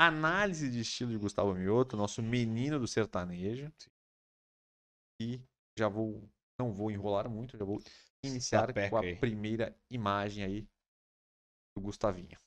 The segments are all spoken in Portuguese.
Análise de estilo de Gustavo Mioto, nosso menino do sertanejo. E já vou, não vou enrolar muito, já vou tá iniciar com a aí. primeira imagem aí do Gustavinho.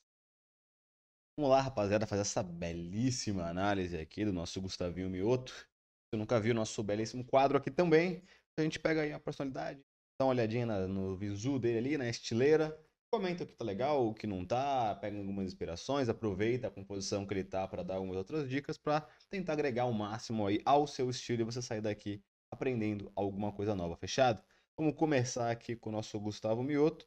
Vamos lá, rapaziada, fazer essa belíssima análise aqui do nosso Gustavinho Mioto. Você nunca viu nosso belíssimo quadro aqui também. A gente pega aí a personalidade, dá uma olhadinha no visu dele ali, na estileira comenta o que tá legal, o que não tá, pega algumas inspirações, aproveita a composição que ele tá para dar algumas outras dicas para tentar agregar o máximo aí ao seu estilo e você sair daqui aprendendo alguma coisa nova, fechado? Vamos começar aqui com o nosso Gustavo Mioto.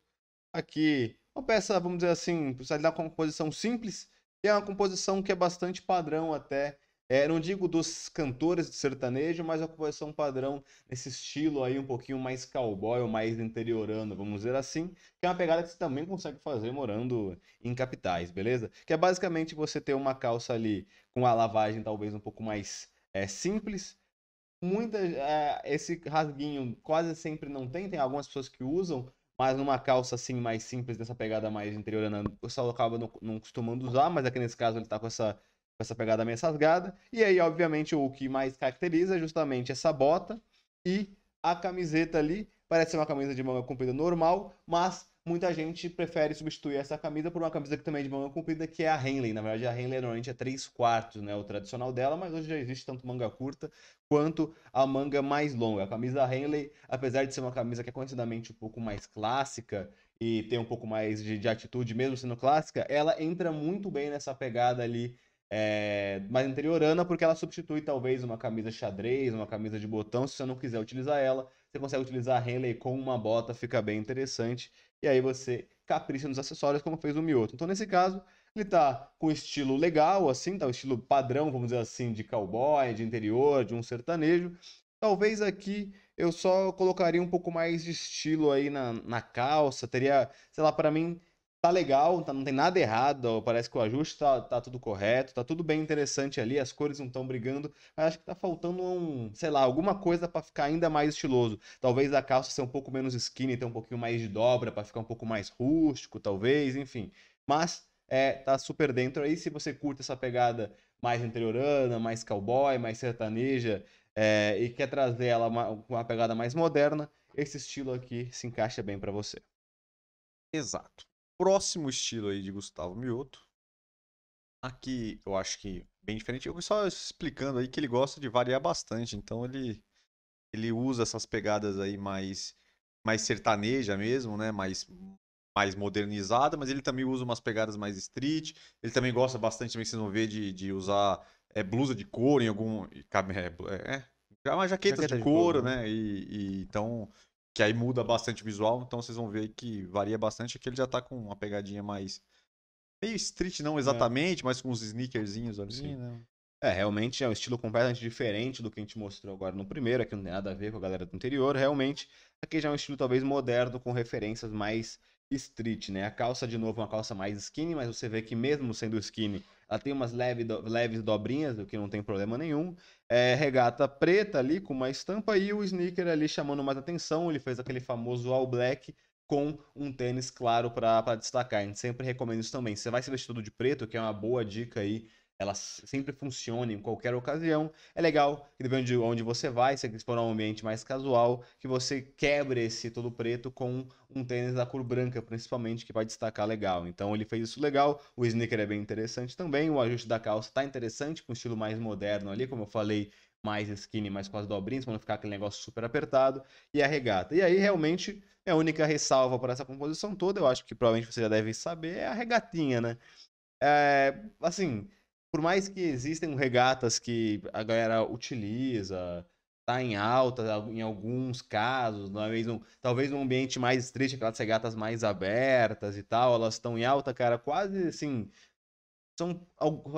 Aqui, uma peça, vamos dizer assim, precisa dar uma composição simples, e é uma composição que é bastante padrão até é, não digo dos cantores de sertanejo, mas a composição padrão nesse estilo aí um pouquinho mais cowboy ou mais interiorano, vamos dizer assim, que é uma pegada que você também consegue fazer morando em capitais, beleza? Que é basicamente você ter uma calça ali com a lavagem talvez um pouco mais é, simples, muita é, esse rasguinho quase sempre não tem, tem algumas pessoas que usam, mas numa calça assim mais simples, dessa pegada mais interiorana, o pessoal acaba não, não costumando usar, mas aqui nesse caso ele tá com essa com essa pegada meio rasgada. E aí, obviamente, o que mais caracteriza é justamente essa bota e a camiseta ali. Parece ser uma camisa de manga comprida normal, mas muita gente prefere substituir essa camisa por uma camisa que também é de manga comprida, que é a Henley. Na verdade, a Henley normalmente é 3 quartos, né? O tradicional dela, mas hoje já existe tanto manga curta quanto a manga mais longa. A camisa Henley, apesar de ser uma camisa que é conhecidamente um pouco mais clássica, e tem um pouco mais de, de, atitude, mesmo sendo clássica, ela entra muito bem nessa pegada ali é, mais interiorana, porque ela substitui talvez uma camisa xadrez, uma camisa de botão, se você não quiser utilizar ela, você consegue utilizar a Henley com uma bota, fica bem interessante, e aí você capricha nos acessórios como fez o Mioto. Então nesse caso, ele tá com estilo legal, assim, tá um estilo padrão, vamos dizer assim, de cowboy, de interior, de um sertanejo. Talvez aqui eu só colocaria um pouco mais de estilo aí na, na calça, teria, sei lá, para mim tá legal, tá, não tem nada errado, parece que o ajuste tá, tá tudo correto, tá tudo bem interessante ali, as cores não estão brigando, mas acho que tá faltando um, sei lá, alguma coisa para ficar ainda mais estiloso. Talvez a calça ser um pouco menos skinny, ter um pouquinho mais de dobra para ficar um pouco mais rústico, talvez, enfim. Mas é, tá super dentro aí, se você curte essa pegada mais interiorana, mais cowboy, mais sertaneja, é, e quer trazer ela uma, uma pegada mais moderna, esse estilo aqui se encaixa bem para você. Exato próximo estilo aí de Gustavo Mioto. Aqui eu acho que bem diferente. Eu só explicando aí que ele gosta de variar bastante, então ele ele usa essas pegadas aí mais mais sertaneja mesmo, né? Mais mais modernizada, mas ele também usa umas pegadas mais street. Ele também gosta bastante, também vocês vão ver, de, de usar é, blusa de couro em algum. É, é, é, é uma jaqueta, jaqueta de, couro, de couro né? né? E, e, então que aí muda bastante o visual, então vocês vão ver que varia bastante. Aqui ele já tá com uma pegadinha mais. meio street, não é. exatamente, é. mas com uns sneakerzinhos ali. Sim, né? É, realmente é um estilo completamente diferente do que a gente mostrou agora no primeiro, aqui não tem nada a ver com a galera do interior. Realmente, aqui já é um estilo talvez moderno, com referências mais street, né? A calça, de novo, é uma calça mais skinny, mas você vê que mesmo sendo skinny, ela tem umas leve do, leves dobrinhas, o que não tem problema nenhum. É, regata preta ali com uma estampa e o sneaker ali chamando mais atenção. Ele fez aquele famoso all black com um tênis claro para destacar. A gente sempre recomenda isso também. Você vai se vestir tudo de preto, que é uma boa dica aí ela sempre funciona em qualquer ocasião. É legal que depende de onde você vai, se você for um ambiente mais casual, que você quebre esse todo preto com um tênis da cor branca, principalmente, que vai destacar legal. Então ele fez isso legal, o sneaker é bem interessante também, o ajuste da calça tá interessante, com um estilo mais moderno ali, como eu falei, mais skinny, mais com as dobrinhas, para não ficar aquele negócio super apertado, e a regata. E aí realmente é a única ressalva para essa composição toda, eu acho que provavelmente você já deve saber, é a regatinha, né? É, assim, por mais que existem regatas que a galera utiliza, tá em alta em alguns casos, é talvez num, talvez um ambiente mais estreito aquelas regatas mais abertas e tal, elas estão em alta, cara, quase assim. São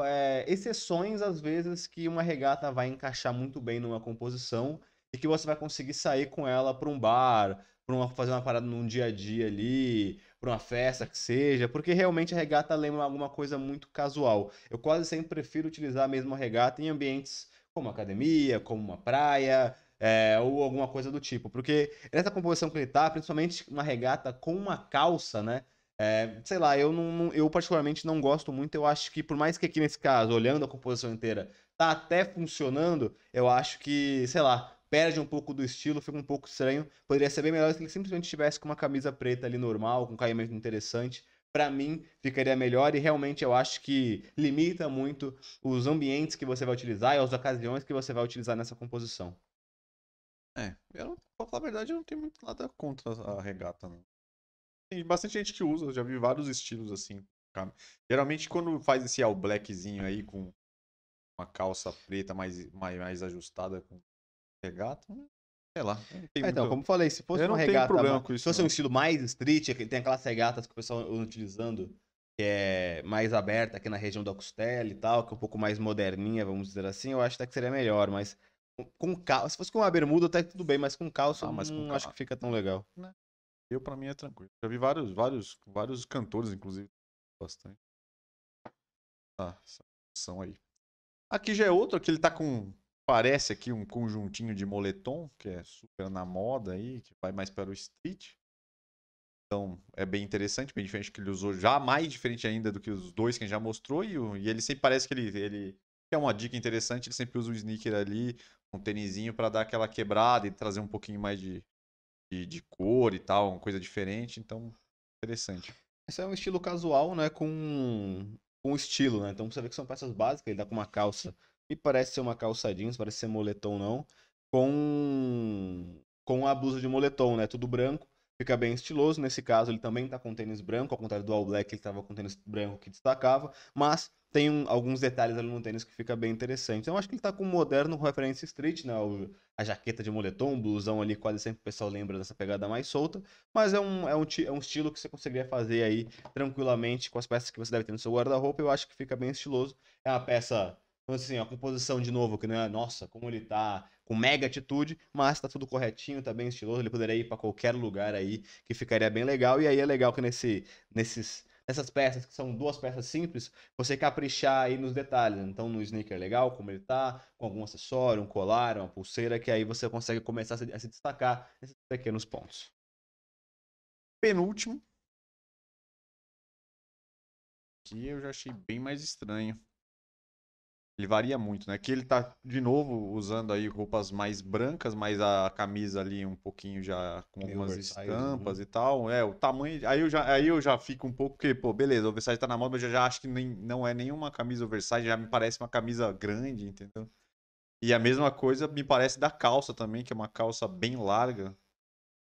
é, exceções, às vezes, que uma regata vai encaixar muito bem numa composição e que você vai conseguir sair com ela para um bar, para uma, fazer uma parada num dia a dia ali, para uma festa que seja, porque realmente a regata lembra alguma coisa muito casual. Eu quase sempre prefiro utilizar a mesma regata em ambientes como academia, como uma praia, é, ou alguma coisa do tipo, porque nessa composição que ele tá, principalmente uma regata com uma calça, né? É, sei lá, eu, não, não, eu particularmente não gosto muito. Eu acho que, por mais que aqui nesse caso, olhando a composição inteira, tá até funcionando, eu acho que, sei lá, perde um pouco do estilo, fica um pouco estranho. Poderia ser bem melhor se ele simplesmente tivesse com uma camisa preta ali normal, com um caimento interessante. Para mim, ficaria melhor e realmente eu acho que limita muito os ambientes que você vai utilizar e as ocasiões que você vai utilizar nessa composição. É, eu não, pra falar a verdade, eu não tenho muito nada contra a regata, não. Tem bastante gente que usa, eu já vi vários estilos assim. Geralmente quando faz esse all blackzinho aí com uma calça preta mais, mais, mais ajustada, com regata, né? sei lá. Ah, então, muito... como falei, se fosse eu uma regata, problema com isso, se fosse não. um estilo mais street, que tem aquelas regatas que o pessoal anda utilizando, que é mais aberta aqui na região da costela e tal, que é um pouco mais moderninha, vamos dizer assim, eu acho até que seria melhor, mas com calça, se fosse com uma bermuda até tudo bem, mas com calça, ah, mas com não acho que fica tão legal. Né? Eu para mim é tranquilo. Já vi vários, vários, vários cantores inclusive bastante. Ah, essa aí. Aqui já é outro, aqui ele tá com parece aqui um conjuntinho de moletom, que é super na moda aí, que vai mais para o street. Então é bem interessante, bem diferente que ele usou, já mais diferente ainda do que os dois que a gente já mostrou. E, e ele sempre parece que ele, ele. É uma dica interessante, ele sempre usa um sneaker ali, um tênisinho para dar aquela quebrada e trazer um pouquinho mais de, de, de, cor e tal, uma coisa diferente. Então, interessante. Esse é um estilo casual, né? Com, com estilo, né? Então você vê que são peças básicas, ele dá tá com uma calça e parece ser uma calça jeans, parece ser moletom não, com com a blusa de moletom, né? Tudo branco, fica bem estiloso. Nesse caso, ele também tá com tênis branco, ao contrário do All Black, ele tava com tênis branco que destacava, mas tem um, alguns detalhes ali no tênis que fica bem interessante. Então, acho que ele tá com um moderno reference street, né? O, a jaqueta de moletom, um blusão ali, quase sempre o pessoal lembra dessa pegada mais solta. Mas é um, é um, é um estilo que você conseguiria fazer aí tranquilamente com as peças que você deve ter no seu guarda-roupa. Eu acho que fica bem estiloso. É uma peça então, assim, a composição, de novo, que não é, nossa, como ele tá com mega atitude, mas tá tudo corretinho, tá bem estiloso, ele poderia ir para qualquer lugar aí, que ficaria bem legal. E aí é legal que nesse, nesses, nessas peças, que são duas peças simples, você caprichar aí nos detalhes. Então, no sneaker legal, como ele tá, com algum acessório, um colar, uma pulseira, que aí você consegue começar a se, a se destacar nesses pequenos pontos. Penúltimo. Que eu já achei bem mais estranho. Ele varia muito, né? Que ele tá, de novo, usando aí roupas mais brancas, mas a camisa ali um pouquinho já com algumas oversize, né? estampas e tal. É, o tamanho. Aí eu já, aí eu já fico um pouco, porque, pô, beleza, o oversize tá na moda, mas eu já acho que nem, não é nenhuma camisa oversize, já me parece uma camisa grande, entendeu? E a mesma coisa me parece da calça também, que é uma calça bem larga.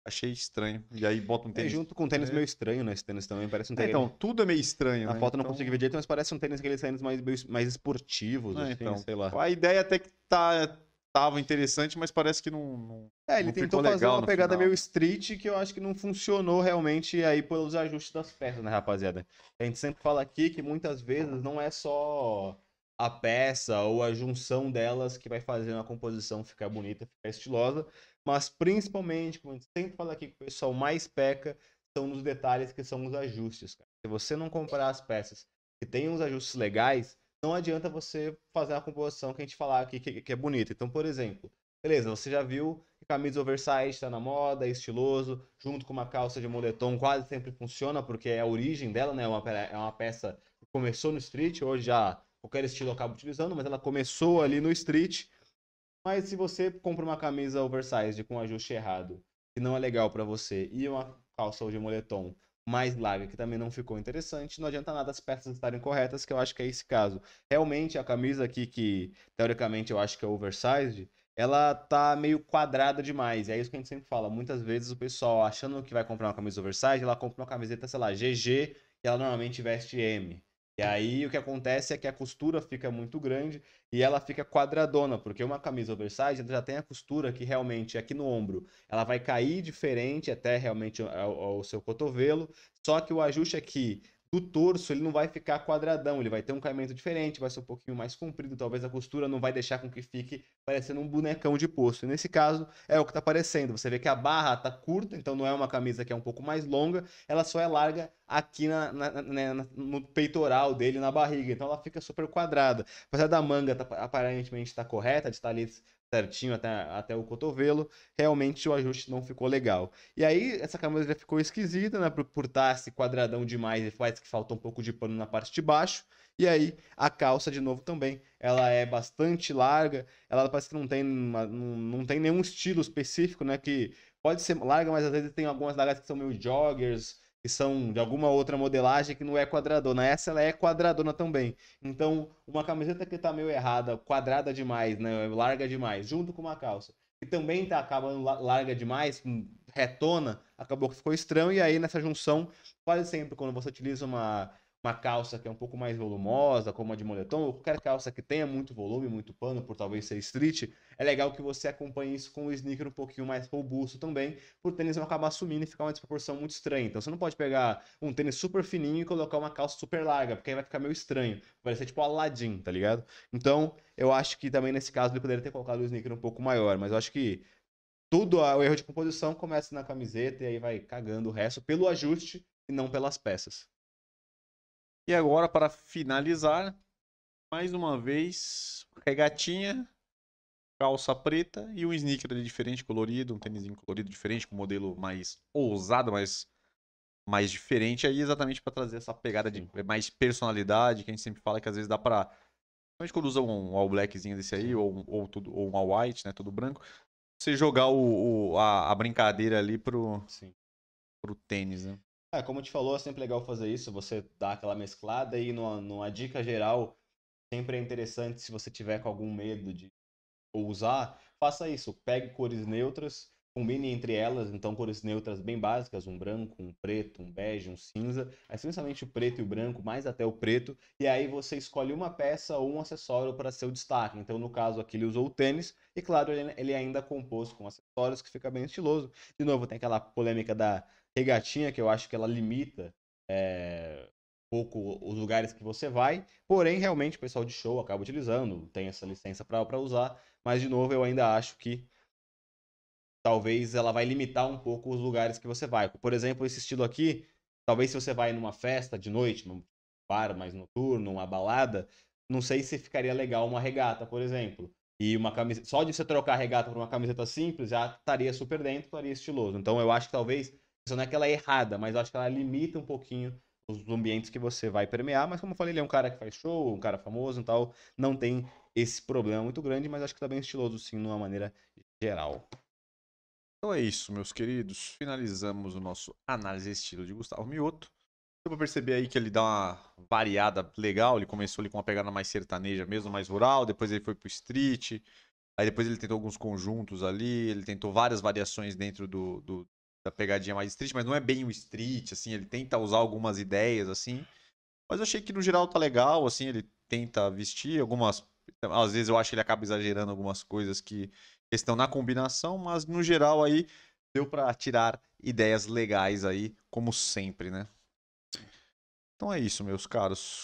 Achei estranho. E aí bota um é, tênis. É, junto com um tênis é. meio estranho, né? Esse tênis também parece um é, tênis. É, então, tudo é meio estranho. a né? foto então... não consegui ver direito, mas parece um tênis, aqueles tênis mais, mais esportivos, é, assim, então. sei lá. A ideia até que tá, tava interessante, mas parece que não. não é, ele não tentou fazer uma pegada final. meio street que eu acho que não funcionou realmente aí pelos ajustes das peças, né, rapaziada? A gente sempre fala aqui que muitas vezes não é só a peça ou a junção delas que vai fazendo a composição ficar bonita, ficar estilosa. Mas principalmente, como a gente sempre fala aqui que o pessoal mais peca, são nos detalhes que são os ajustes. Cara. Se você não comprar as peças que tem uns ajustes legais, não adianta você fazer a composição que a gente falar aqui que, que é bonita. Então, por exemplo, beleza, você já viu que camisa oversized está na moda, é estiloso, junto com uma calça de moletom quase sempre funciona, porque é a origem dela, né? É uma, é uma peça que começou no street, hoje já qualquer estilo eu acabo utilizando, mas ela começou ali no street. Mas se você compra uma camisa oversized com um ajuste errado, que não é legal para você, e uma calça de moletom mais larga, que também não ficou interessante, não adianta nada as peças estarem corretas, que eu acho que é esse caso. Realmente, a camisa aqui, que teoricamente eu acho que é oversized, ela tá meio quadrada demais. É isso que a gente sempre fala. Muitas vezes o pessoal, achando que vai comprar uma camisa oversized, ela compra uma camiseta, sei lá, GG, e ela normalmente veste M. E aí o que acontece é que a costura fica muito grande e ela fica quadradona, porque uma camisa oversize já tem a costura que realmente aqui no ombro ela vai cair diferente até realmente ao, ao seu cotovelo, só que o ajuste aqui do torso ele não vai ficar quadradão, ele vai ter um caimento diferente, vai ser um pouquinho mais comprido, talvez a costura não vai deixar com que fique parecendo um bonecão de poço. E nesse caso é o que está aparecendo. Você vê que a barra está curta, então não é uma camisa que é um pouco mais longa, ela só é larga aqui na, na, na, né, no peitoral dele, na barriga, então ela fica super quadrada. Apesar da manga tá, aparentemente está correta, de estar ali certinho até, até o cotovelo, realmente o ajuste não ficou legal. E aí essa camisa ficou esquisita, né? Por, por estar tá esse quadradão demais e faz que falta um pouco de pano na parte de baixo. E aí a calça, de novo, também, ela é bastante larga, ela parece que não tem, uma, não, não tem nenhum estilo específico, né? Que pode ser larga, mas às vezes tem algumas largas que são meio joggers, que são de alguma outra modelagem que não é quadradona. Essa ela é quadradona também. Então, uma camiseta que está meio errada, quadrada demais, né? Larga demais, junto com uma calça. Que também tá acabando larga demais, retona, acabou que ficou estranho. E aí, nessa junção, quase sempre quando você utiliza uma uma calça que é um pouco mais volumosa, como a de moletom, ou qualquer calça que tenha muito volume, muito pano, por talvez ser street, é legal que você acompanhe isso com um sneaker um pouquinho mais robusto também, por tênis não acabar sumindo e ficar uma desproporção muito estranha. Então você não pode pegar um tênis super fininho e colocar uma calça super larga, porque aí vai ficar meio estranho. Vai ser tipo Aladdin, tá ligado? Então, eu acho que também nesse caso ele poderia ter colocado o um sneaker um pouco maior, mas eu acho que tudo, ah, o erro de composição começa na camiseta e aí vai cagando o resto pelo ajuste e não pelas peças. E agora, para finalizar, mais uma vez, regatinha, calça preta e um sneaker diferente, colorido, um tênis colorido diferente, com um modelo mais ousado, mais, mais diferente aí, exatamente para trazer essa pegada de mais personalidade, que a gente sempre fala que às vezes dá para Principalmente quando usa um all blackzinho desse aí, ou, um, ou, tudo, ou um all white, né? Tudo branco. Você jogar o, o a, a, brincadeira ali pro, Sim. pro tênis, né? É, como te falou, é sempre legal fazer isso, você dá aquela mesclada e numa, numa dica geral, sempre é interessante se você tiver com algum medo de usar, faça isso, pegue cores neutras, combine entre elas, então cores neutras bem básicas, um branco, um preto, um bege, um cinza, essencialmente o preto e o branco, mais até o preto, e aí você escolhe uma peça ou um acessório para seu destaque. Então, no caso aqui, ele usou o tênis, e claro, ele ainda compôs com acessórios, que fica bem estiloso. De novo, tem aquela polêmica da regatinha, que eu acho que ela limita é, eh, um pouco os lugares que você vai. Porém, realmente, o pessoal de show acaba utilizando, tem essa licença para usar. Mas, de novo, eu ainda acho que talvez ela vai limitar um pouco os lugares que você vai. Por exemplo, esse estilo aqui, talvez se você vai numa festa de noite, num bar mais noturno, uma balada, não sei se ficaria legal uma regata, por exemplo. E uma camiseta, só de você trocar a regata por uma camiseta simples, já estaria super dentro, estaria estiloso. Então eu acho que talvez não é que ela é errada, mas eu acho que ela limita um pouquinho os ambientes que você vai permear. Mas como eu falei, ele é um cara que faz show, um cara famoso e tal. Não tem esse problema muito grande, mas acho que tá bem estiloso, sim, de uma maneira geral. Então é isso, meus queridos. Finalizamos o nosso análise estilo de Gustavo Mioto. Deu pra perceber aí que ele dá uma variada legal. Ele começou ali com uma pegada mais sertaneja mesmo, mais rural. Depois ele foi pro street. Aí depois ele tentou alguns conjuntos ali. Ele tentou várias variações dentro do, do da pegadinha mais street, mas não é bem o street, assim, ele tenta usar algumas ideias, assim. Mas eu achei que no geral tá legal, assim, ele tenta vestir algumas. Às vezes eu acho que ele acaba exagerando algumas coisas que estão na combinação, mas no geral aí deu para tirar ideias legais aí, como sempre, né? Então é isso, meus caros.